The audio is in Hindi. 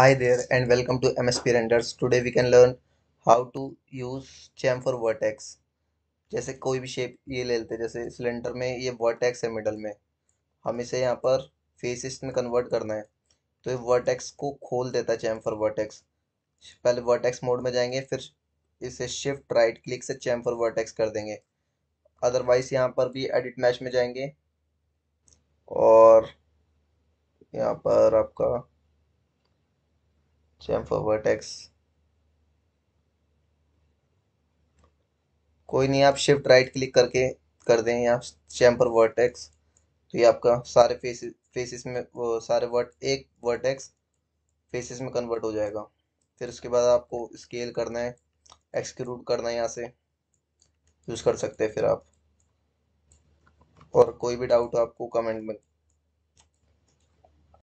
Hi there and welcome to MSP Renders. Today we can learn how to use chamfer vertex. जैसे कोई भी शेप ये ले लेते हैं जैसे सिलेंडर में ये वर्टेक्स है मिडल में हम इसे यहाँ पर फेसिस में कन्वर्ट करना है तो ये वर्टेक्स को खोल देता है चैम्फर वर्टेक्स पहले वर्टेक्स मोड में जाएंगे फिर इसे शिफ्ट राइट क्लिक से चैम्फर वर्टेक्स कर देंगे अदरवाइज यहाँ पर भी एडिट मैच में जाएंगे और यहाँ पर आपका chamfer वर्टेक्स कोई नहीं आप शिफ्ट राइट क्लिक करके कर दें यहाँ चैम्पर वर्टेक्स तो ये आपका सारे फेसेस फेसेस में वो सारे वर्ट एक वर्टेक्स फेसेस में कन्वर्ट हो जाएगा फिर उसके बाद आपको स्केल करना है एक्सक्रूट करना है यहाँ से यूज़ कर सकते हैं फिर आप और कोई भी डाउट हो आपको कमेंट में